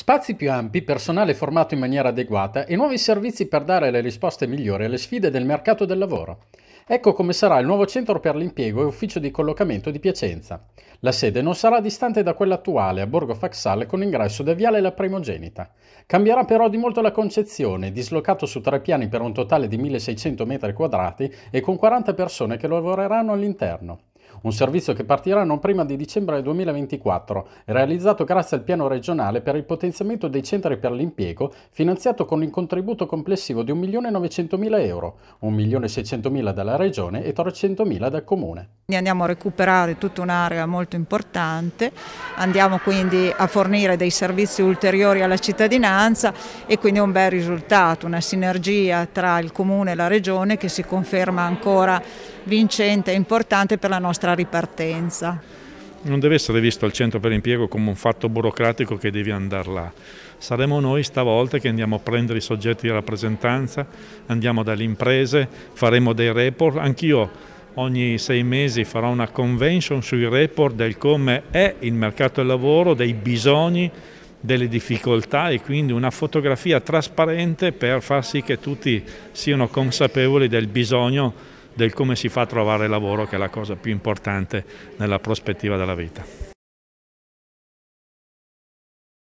Spazi più ampi, personale formato in maniera adeguata e nuovi servizi per dare le risposte migliori alle sfide del mercato del lavoro. Ecco come sarà il nuovo centro per l'impiego e ufficio di collocamento di Piacenza. La sede non sarà distante da quella attuale a Borgo Faxale con ingresso da Viale la Primogenita. Cambierà però di molto la concezione, dislocato su tre piani per un totale di 1600 m2 e con 40 persone che lavoreranno all'interno un servizio che partirà non prima di dicembre 2024, realizzato grazie al piano regionale per il potenziamento dei centri per l'impiego, finanziato con un contributo complessivo di 1.900.000 euro, 1.600.000 dalla regione e 300.000 dal comune. Andiamo a recuperare tutta un'area molto importante, andiamo quindi a fornire dei servizi ulteriori alla cittadinanza e quindi un bel risultato, una sinergia tra il comune e la regione che si conferma ancora vincente e importante per la nostra nostra ripartenza. Non deve essere visto il centro per l'impiego come un fatto burocratico che devi andare là. Saremo noi stavolta che andiamo a prendere i soggetti di rappresentanza, andiamo dalle imprese, faremo dei report. Anch'io ogni sei mesi farò una convention sui report del come è il mercato del lavoro, dei bisogni, delle difficoltà e quindi una fotografia trasparente per far sì che tutti siano consapevoli del bisogno del come si fa a trovare lavoro che è la cosa più importante nella prospettiva della vita.